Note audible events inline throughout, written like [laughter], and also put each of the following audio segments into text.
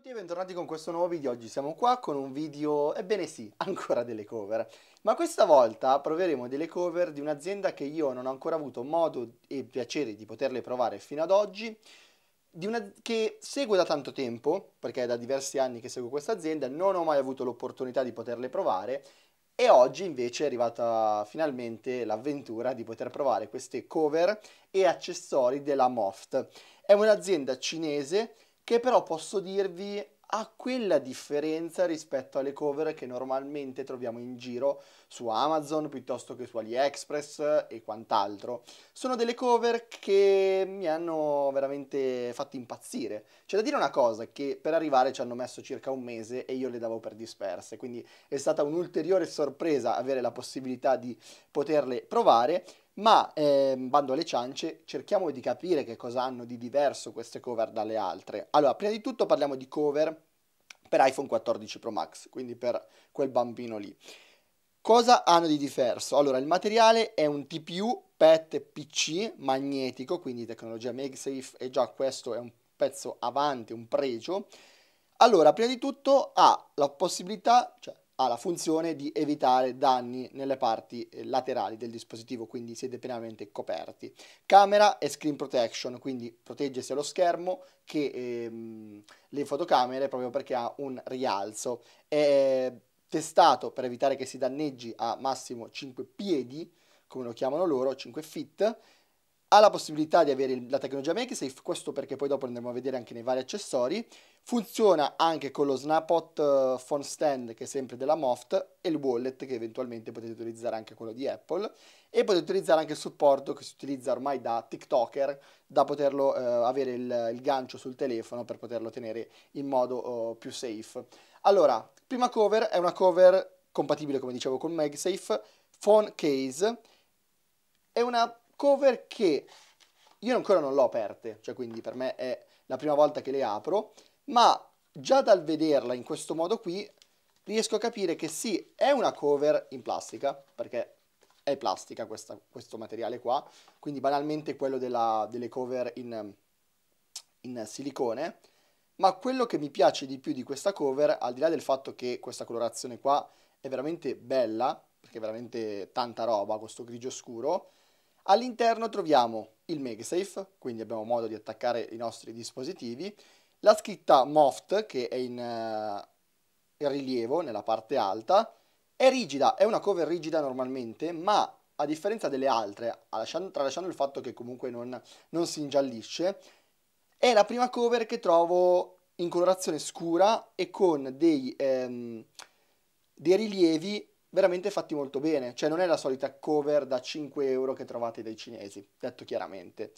tutti e bentornati con questo nuovo video. Oggi siamo qua con un video, ebbene sì, [laughs] ancora delle cover. Ma questa volta proveremo delle cover di un'azienda che io non ho ancora avuto modo e piacere di poterle provare fino ad oggi, di una... che seguo da tanto tempo, perché è da diversi anni che seguo questa azienda, non ho mai avuto l'opportunità di poterle provare e oggi invece è arrivata finalmente l'avventura di poter provare queste cover e accessori della Moft. È un'azienda cinese che però posso dirvi ha quella differenza rispetto alle cover che normalmente troviamo in giro su Amazon piuttosto che su AliExpress e quant'altro. Sono delle cover che mi hanno veramente fatto impazzire. C'è da dire una cosa, che per arrivare ci hanno messo circa un mese e io le davo per disperse, quindi è stata un'ulteriore sorpresa avere la possibilità di poterle provare ma eh, bando alle ciance, cerchiamo di capire che cosa hanno di diverso queste cover dalle altre. Allora, prima di tutto parliamo di cover per iPhone 14 Pro Max, quindi per quel bambino lì. Cosa hanno di diverso? Allora, il materiale è un TPU PET PC magnetico, quindi tecnologia MagSafe, e già questo è un pezzo avanti, un pregio. Allora, prima di tutto ha la possibilità, cioè ha la funzione di evitare danni nelle parti eh, laterali del dispositivo, quindi siete pienamente coperti. Camera e screen protection, quindi protegge sia lo schermo che ehm, le fotocamere proprio perché ha un rialzo. È testato per evitare che si danneggi a massimo 5 piedi, come lo chiamano loro, 5 feet, ha la possibilità di avere la tecnologia MagSafe, questo perché poi dopo andremo a vedere anche nei vari accessori, funziona anche con lo Snapot eh, Phone Stand che è sempre della Moft e il Wallet che eventualmente potete utilizzare anche quello di Apple e potete utilizzare anche il supporto che si utilizza ormai da TikToker da poterlo eh, avere il, il, gancio sul telefono per poterlo tenere in modo eh, più safe. Allora, prima cover è una cover compatibile come dicevo con MagSafe, Phone Case, è una cover ecco che io ancora non l'ho aperte, cioè quindi per me è la prima volta che le apro, ma già dal vederla in questo modo qui riesco a capire che sì, è una cover in plastica, perché è plastica questa, questo materiale qua, quindi banalmente quello della, delle cover in, in silicone, ma quello che mi piace di più di questa cover, al di là del fatto che questa colorazione qua è veramente bella, perché è veramente tanta roba questo grigio scuro, All'interno troviamo il MagSafe, quindi abbiamo modo di attaccare i nostri dispositivi, la scritta MOFT che è in, uh, rilievo nella parte alta, è rigida, è una cover rigida normalmente, ma a differenza delle altre, tralasciando il fatto che comunque non, non si ingiallisce, è la prima cover che trovo in colorazione scura e con dei, ehm, dei rilievi veramente fatti molto bene, cioè non è la solita cover da 5 euro che trovate dai cinesi, detto chiaramente.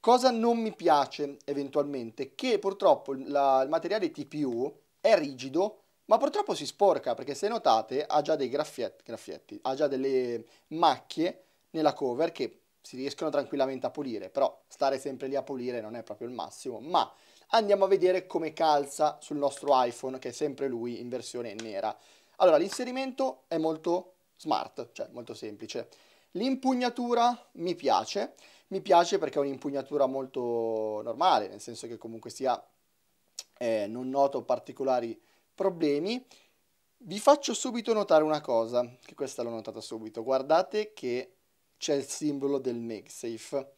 Cosa non mi piace eventualmente? Che purtroppo la, il materiale TPU è rigido, ma purtroppo si sporca perché se notate ha già dei graffietti, graffietti ha già delle macchie nella cover che si riescono tranquillamente a pulire, però stare sempre lì a pulire non è proprio il massimo, ma andiamo a vedere come calza sul nostro iPhone che è sempre lui in versione nera. Allora, l'inserimento è molto smart, cioè molto semplice. L'impugnatura mi piace, mi piace perché è un'impugnatura molto normale, nel senso che comunque sia eh, non noto particolari problemi. Vi faccio subito notare una cosa, che questa l'ho notata subito, guardate che c'è il simbolo del MagSafe.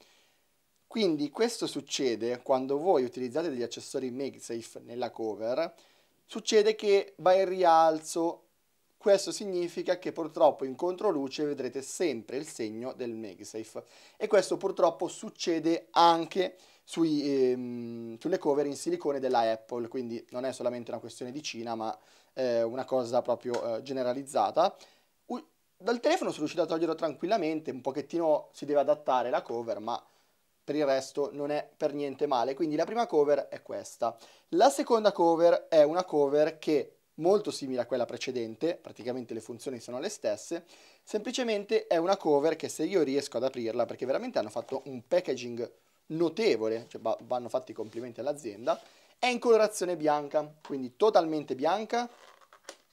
Quindi questo succede quando voi utilizzate degli accessori MagSafe nella cover, succede che va in rialzo questo significa che purtroppo in controluce vedrete sempre il segno del MagSafe e questo purtroppo succede anche sui, ehm, sulle cover in silicone della Apple, quindi non è solamente una questione di Cina ma eh, una cosa proprio eh, generalizzata. U dal telefono sono riuscito a toglierlo tranquillamente, un pochettino si deve adattare la cover ma per il resto non è per niente male, quindi la prima cover è questa. La seconda cover è una cover che molto simile a quella precedente, praticamente le funzioni sono le stesse, semplicemente è una cover che se io riesco ad aprirla, perché veramente hanno fatto un packaging notevole, cioè vanno fatti i complimenti all'azienda, è in colorazione bianca, quindi totalmente bianca,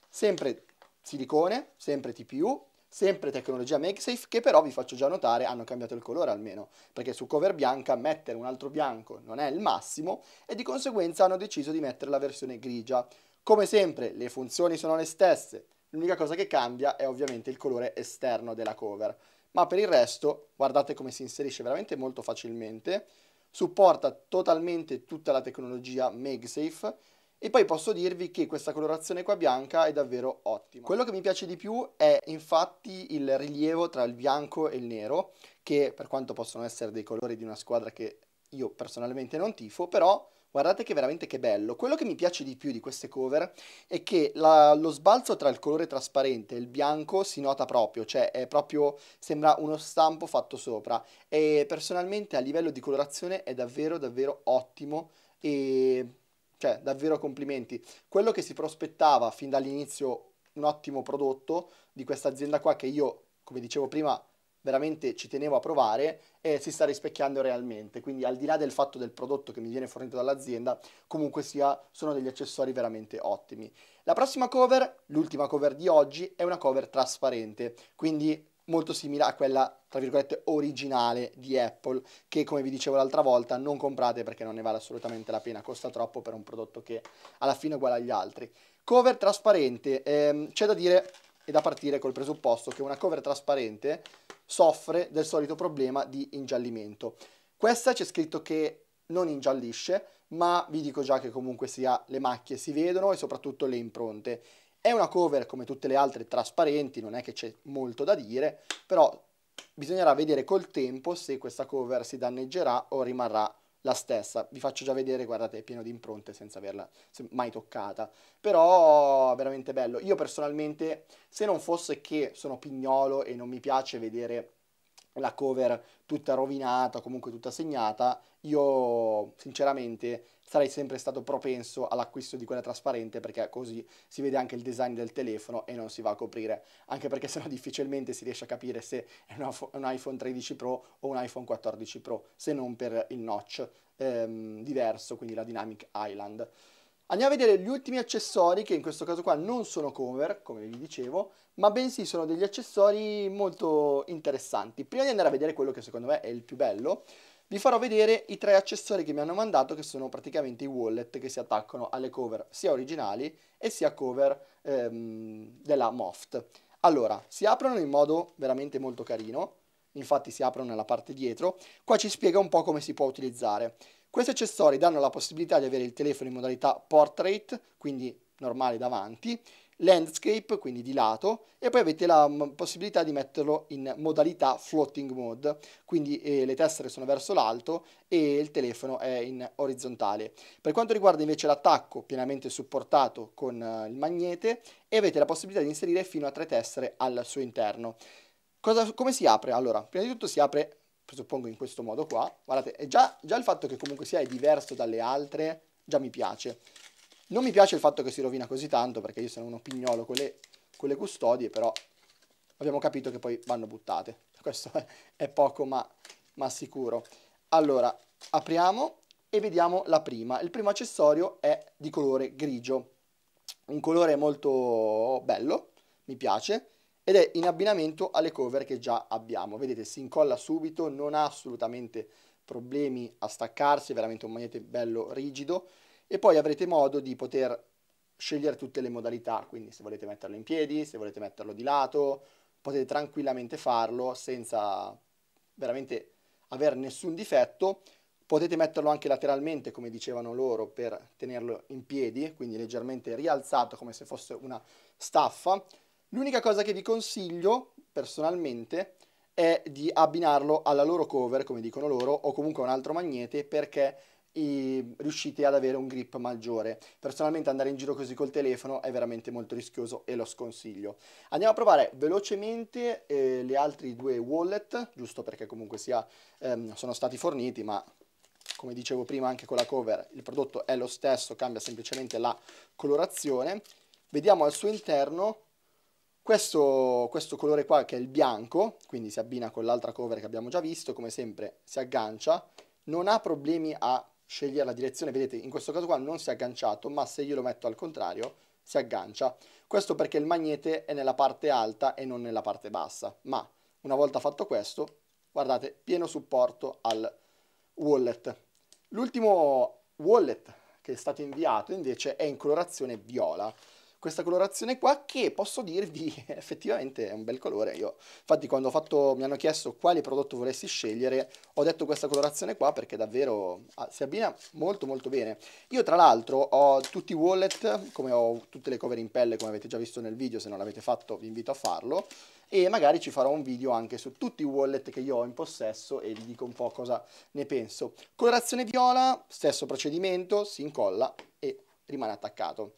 sempre silicone, sempre TPU, sempre tecnologia MakeSafe, che però vi faccio già notare hanno cambiato il colore almeno, perché su cover bianca mettere un altro bianco non è il massimo e di conseguenza hanno deciso di mettere la versione grigia, come sempre le funzioni sono le stesse, l'unica cosa che cambia è ovviamente il colore esterno della cover, ma per il resto guardate come si inserisce veramente molto facilmente, supporta totalmente tutta la tecnologia MagSafe e poi posso dirvi che questa colorazione qua bianca è davvero ottima. Quello che mi piace di più è infatti il rilievo tra il bianco e il nero, che per quanto possono essere dei colori di una squadra che io personalmente non tifo, però Guardate che veramente che bello. Quello che mi piace di più di queste cover è che la, lo sbalzo tra il colore trasparente e il bianco si nota proprio, cioè è proprio sembra uno stampo fatto sopra e personalmente a livello di colorazione è davvero davvero ottimo e cioè davvero complimenti. Quello che si prospettava fin dall'inizio un ottimo prodotto di questa azienda qua che io, come dicevo prima, veramente ci tenevo a provare e si sta rispecchiando realmente. Quindi al di là del fatto del prodotto che mi viene fornito dall'azienda, comunque sia, sono degli accessori veramente ottimi. La prossima cover, l'ultima cover di oggi, è una cover trasparente, quindi molto simile a quella tra virgolette originale di Apple che come vi dicevo l'altra volta non comprate perché non ne vale assolutamente la pena costa troppo per un prodotto che alla fine è uguale agli altri cover trasparente ehm, c'è da dire e da partire col presupposto che una cover trasparente soffre del solito problema di ingiallimento. Questa c'è scritto che non ingiallisce, ma vi dico già che comunque sia le macchie si vedono e soprattutto le impronte. È una cover come tutte le altre trasparenti, non è che c'è molto da dire, però bisognerà vedere col tempo se questa cover si danneggerà o rimarrà la stessa. Vi faccio già vedere, guardate, è pieno di impronte senza averla mai toccata. Però veramente bello. Io personalmente, se non fosse che sono pignolo e non mi piace vedere la cover tutta rovinata, comunque tutta segnata, io sinceramente sarei sempre stato propenso all'acquisto di quella trasparente perché così si vede anche il design del telefono e non si va a coprire, anche perché [laughs] sennò difficilmente si riesce a capire se è un iPhone 13 Pro o un iPhone 14 Pro, se non per il notch ehm, diverso, quindi la Dynamic Island. Andiamo a vedere gli ultimi accessori che in questo caso qua non sono cover, come vi dicevo, ma bensì sono degli accessori molto interessanti. Prima di andare a vedere quello che secondo me è il più bello, vi farò vedere i tre accessori che mi hanno mandato che sono praticamente i wallet che si attaccano alle cover sia originali e sia cover ehm, della Moft. Allora, si aprono in modo veramente molto carino, infatti si aprono nella parte dietro, qua ci spiega un po' come si può utilizzare. Questi accessori danno la possibilità di avere il telefono in modalità portrait, quindi normale davanti, landscape, quindi di lato, e poi avete la mm, possibilità di metterlo in modalità floating mode, quindi eh, le tessere sono verso l'alto e il telefono è in orizzontale. Per quanto riguarda invece l'attacco, pienamente supportato con eh, il magnete, e avete la possibilità di inserire fino a tre tessere al suo interno. Cosa, come si apre? Allora, prima di tutto si apre, presuppongo in questo modo qua, guardate, già, già il fatto che comunque sia diverso dalle altre, già mi piace. Non mi piace il fatto che si rovina così tanto perché io sono un opignolo con le, con le custodie, però abbiamo capito che poi vanno buttate. [laughs] Questo è, è poco ma, ma sicuro. Allora, apriamo e vediamo la prima. Il primo accessorio è di colore grigio, un colore molto bello, mi piace, ed è in abbinamento alle cover che già abbiamo. Vedete, si incolla subito, non ha assolutamente problemi a staccarsi, è veramente un magnete bello rigido e poi avrete modo di poter scegliere tutte le modalità, quindi se volete metterlo in piedi, se volete metterlo di lato, potete tranquillamente farlo senza veramente avere nessun difetto. Potete metterlo anche lateralmente, come dicevano loro, per tenerlo in piedi, quindi leggermente rialzato come se fosse una staffa. L'unica cosa che vi consiglio personalmente è di abbinarlo alla loro cover, come dicono loro, o comunque a un altro magnete, perché e riuscite ad avere un grip maggiore. Personalmente andare in giro così col telefono è veramente molto rischioso e lo sconsiglio. Andiamo a provare velocemente eh, le altre due wallet, giusto perché comunque sia, ehm, sono stati forniti, ma come dicevo prima anche con la cover il prodotto è lo stesso, cambia semplicemente la colorazione. Vediamo al suo interno questo, questo colore qua che è il bianco, quindi si abbina con l'altra cover che abbiamo già visto, come sempre si aggancia, non ha problemi a scegliere la direzione, vedete in questo caso qua non si è agganciato, ma se io lo metto al contrario si aggancia. Questo perché il magnete è nella parte alta e non nella parte bassa, ma una volta fatto questo, guardate, pieno supporto al wallet. L'ultimo wallet che è stato inviato invece è in colorazione viola questa colorazione qua che posso dirvi [laughs] effettivamente è un bel colore. Io, infatti quando fatto, mi hanno chiesto quale prodotto volessi scegliere ho detto questa colorazione qua perché davvero ah, si abbina molto molto bene. Io tra l'altro ho tutti i wallet come ho tutte le cover in pelle come avete già visto nel video se non l'avete fatto vi invito a farlo e magari ci farò un video anche su tutti i wallet che io ho in possesso e vi dico un po' cosa ne penso. Colorazione viola, stesso procedimento, si incolla e rimane attaccato.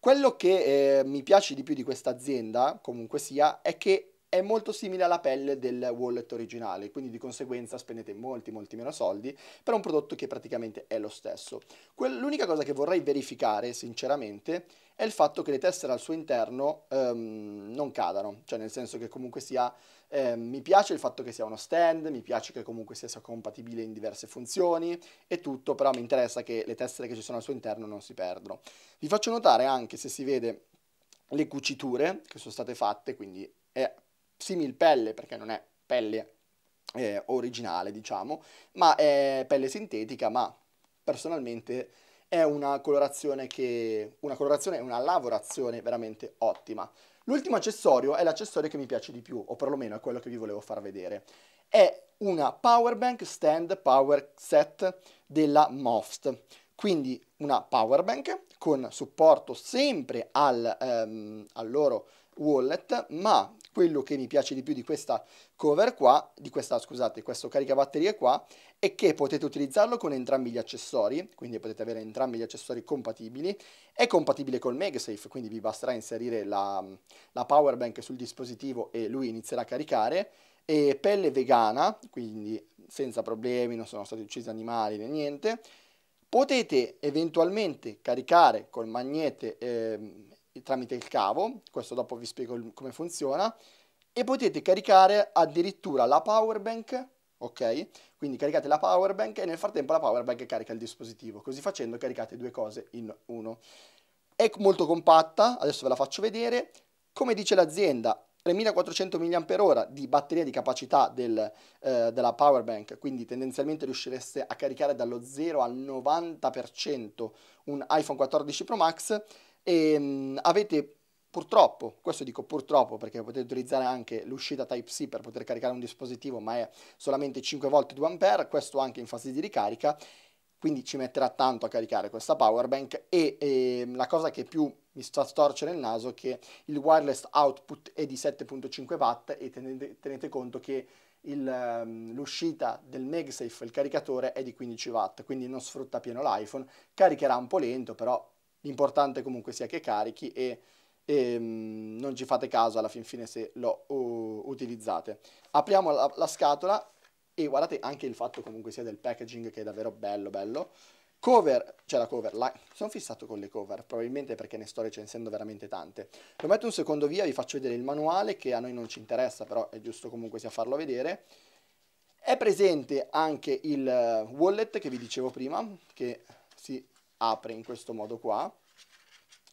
Quello che eh, mi piace di più di questa azienda, comunque sia, è che è molto simile alla pelle del wallet originale, quindi di conseguenza spendete molti molti meno soldi per un prodotto che praticamente è lo stesso. l'unica cosa che vorrei verificare, sinceramente, è il fatto che le tessere al suo interno um, non cadano, cioè nel senso che comunque sia eh, mi piace il fatto che sia uno stand, mi piace che comunque sia compatibile in diverse funzioni e tutto, però mi interessa che le tessere che ci sono al suo interno non si perdano. Vi faccio notare anche se si vede le cuciture che sono state fatte, quindi è simil pelle perché non è pelle eh, originale, diciamo, ma è pelle sintetica, ma personalmente è una colorazione che una colorazione e una lavorazione veramente ottima. L'ultimo accessorio è l'accessorio che mi piace di più, o perlomeno è quello che vi volevo far vedere. È una powerbank stand power set della Moft. Quindi una powerbank con supporto sempre al, ehm, al loro wallet, ma quello che mi piace di più di questa cover qua, di questa, scusate, questo caricabatterie qua, e che potete utilizzarlo con entrambi gli accessori, quindi potete avere entrambi gli accessori compatibili, è compatibile col MagSafe, quindi vi basterà inserire la, la power bank sul dispositivo e lui inizierà a caricare, e pelle vegana, quindi senza problemi, non sono stati uccisi animali né niente, potete eventualmente caricare col magnete eh, tramite il cavo, questo dopo vi spiego come funziona, e potete caricare addirittura la power bank, ok? Quindi caricate la power bank e nel frattempo la power bank carica il dispositivo, così facendo caricate due cose in uno. È molto compatta, adesso ve la faccio vedere. Come dice l'azienda, 3400 mAh di batteria di capacità del, eh, della power bank, quindi tendenzialmente riuscireste a caricare dallo 0 al 90% un iPhone 14 Pro Max e ehm, mh, avete purtroppo, questo dico purtroppo perché potete utilizzare anche l'uscita Type-C per poter caricare un dispositivo ma è solamente 5 v 2A, questo anche in fase di ricarica, quindi ci metterà tanto a caricare questa power bank e, e ehm, la cosa che più mi sta a storcere il naso è che il wireless output è di 7.5 watt e tenete, tenete conto che il, ehm, l'uscita del MagSafe, il caricatore, è di 15 watt, quindi non sfrutta pieno l'iPhone, caricherà un po' lento, però l'importante comunque sia che carichi e e ehm, non ci fate caso alla fin fine se lo uh, utilizzate. Apriamo la, la scatola e guardate anche il fatto comunque sia del packaging che è davvero bello bello. Cover, c'è cioè la cover, la, sono fissato con le cover, probabilmente perché ne sto recensendo veramente tante. Lo metto un secondo via, vi faccio vedere il manuale che a noi non ci interessa, però è giusto comunque sia farlo vedere. È presente anche il wallet che vi dicevo prima, che si apre in questo modo qua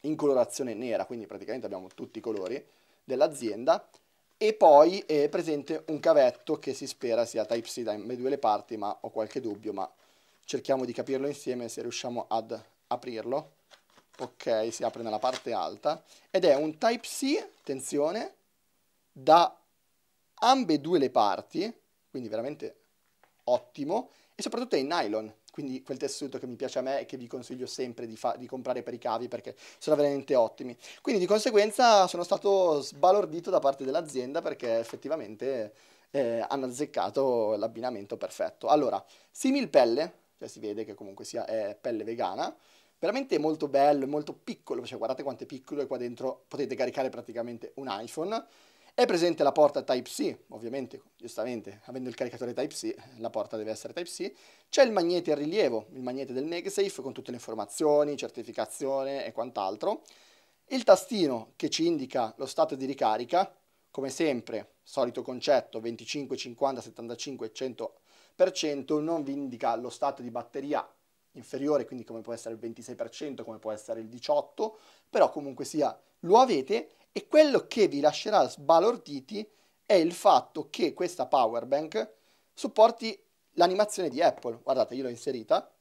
in colorazione nera, quindi praticamente abbiamo tutti i colori dell'azienda e poi è presente un cavetto che si spera sia Type-C da due le parti, ma ho qualche dubbio, ma cerchiamo di capirlo insieme se riusciamo ad aprirlo. Ok, si apre nella parte alta ed è un Type-C, attenzione, da ambedue le parti, quindi veramente ottimo, e soprattutto è in nylon, quindi quel tessuto che mi piace a me e che vi consiglio sempre di, fa- di comprare per i cavi perché sono veramente ottimi. Quindi di conseguenza sono stato sbalordito da parte dell'azienda perché effettivamente eh, hanno azzeccato l'abbinamento perfetto. Allora, similpelle, cioè si vede che comunque sia è pelle vegana, veramente molto bello, molto piccolo, cioè guardate quanto è piccolo e qua dentro potete caricare praticamente un iPhone è presente la porta Type-C, ovviamente, giustamente, avendo il caricatore Type-C, la porta deve essere Type-C. C'è il magnete a rilievo, il magnete del MagSafe con tutte le informazioni, certificazione e quant'altro. Il tastino che ci indica lo stato di ricarica, come sempre, solito concetto 25, 50, 75, 100%, non vi indica lo stato di batteria inferiore, quindi come può essere il 26%, come può essere il 18%, però comunque sia lo avete e quello che vi lascerà sbalorditi è il fatto che questa powerbank supporti l'animazione di Apple. Guardate, io l'ho inserita,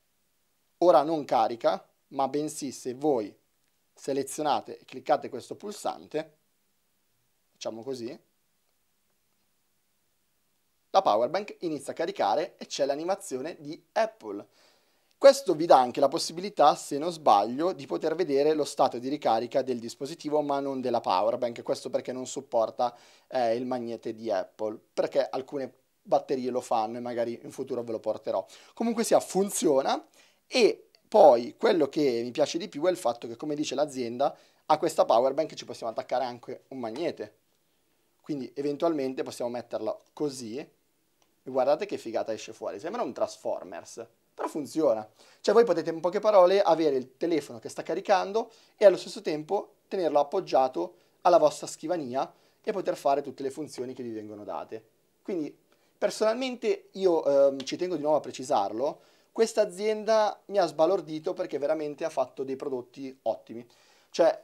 ora non carica, ma bensì se voi selezionate e cliccate questo pulsante, facciamo così, la powerbank inizia a caricare e c'è l'animazione di Apple. Questo vi dà anche la possibilità, se non sbaglio, di poter vedere lo stato di ricarica del dispositivo, ma non della powerbank, questo perché non supporta eh, il magnete di Apple, perché alcune batterie lo fanno e magari in futuro ve lo porterò. Comunque sia, funziona e poi quello che mi piace di più è il fatto che, come dice l'azienda, a questa powerbank ci possiamo attaccare anche un magnete. Quindi eventualmente possiamo metterlo così guardate che figata esce fuori, sembra un Transformers però funziona. Cioè voi potete in poche parole avere il telefono che sta caricando e allo stesso tempo tenerlo appoggiato alla vostra scrivania e poter fare tutte le funzioni che vi vengono date. Quindi personalmente io ehm, ci tengo di nuovo a precisarlo, questa azienda mi ha sbalordito perché veramente ha fatto dei prodotti ottimi. Cioè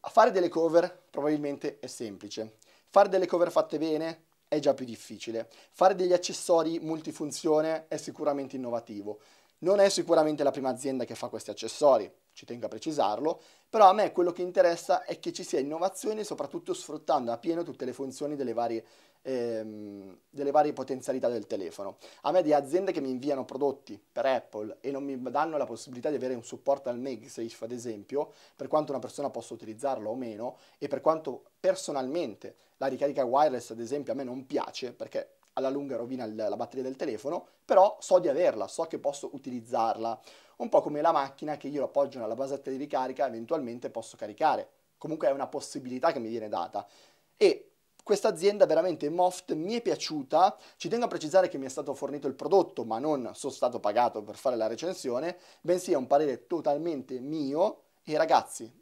fare delle cover probabilmente è semplice, fare delle cover fatte bene è già più difficile. Fare degli accessori multifunzione è sicuramente innovativo. Non è sicuramente la prima azienda che fa questi accessori, ci tengo a precisarlo, però a me quello che interessa è che ci sia innovazione soprattutto sfruttando a pieno tutte le funzioni delle varie, ehm, delle varie potenzialità del telefono. A me di aziende che mi inviano prodotti per Apple e non mi danno la possibilità di avere un supporto al MagSafe ad esempio, per quanto una persona possa utilizzarlo o meno e per quanto personalmente la ricarica wireless ad esempio a me non piace perché alla lunga rovina il, la batteria del telefono, però so di averla, so che posso utilizzarla. Un po' come la macchina che io appoggio nella basetta di ricarica, eventualmente posso caricare. Comunque è una possibilità che mi viene data. E questa azienda veramente Moft mi è piaciuta, ci tengo a precisare che mi è stato fornito il prodotto ma non sono stato pagato per fare la recensione, bensì è un parere totalmente mio e ragazzi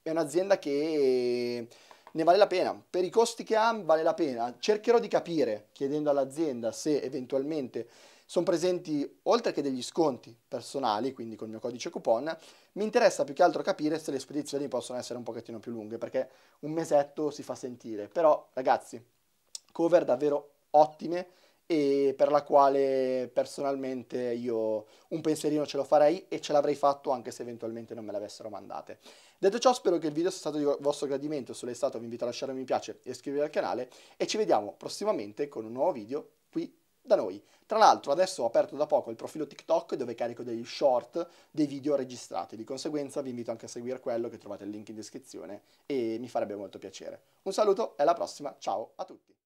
è un'azienda che ne vale la pena, per i costi che ha vale la pena. Cercherò di capire, chiedendo all'azienda se eventualmente sono presenti, oltre che degli sconti personali, quindi col mio codice coupon, mi interessa più che altro capire se le spedizioni possono essere un pochettino più lunghe, perché un mesetto si fa sentire. Però, ragazzi, cover davvero ottime e per la quale personalmente io un pensierino ce lo farei e ce l'avrei fatto anche se eventualmente non me l'avessero mandate. Detto ciò spero che il video sia stato di vostro gradimento, se l'è stato vi invito a lasciare un mi piace e iscrivervi al canale e ci vediamo prossimamente con un nuovo video qui da noi. Tra l'altro adesso ho aperto da poco il profilo TikTok dove carico dei short dei video registrati, di conseguenza vi invito anche a seguire quello che trovate il link in descrizione e mi farebbe molto piacere. Un saluto e alla prossima, ciao a tutti!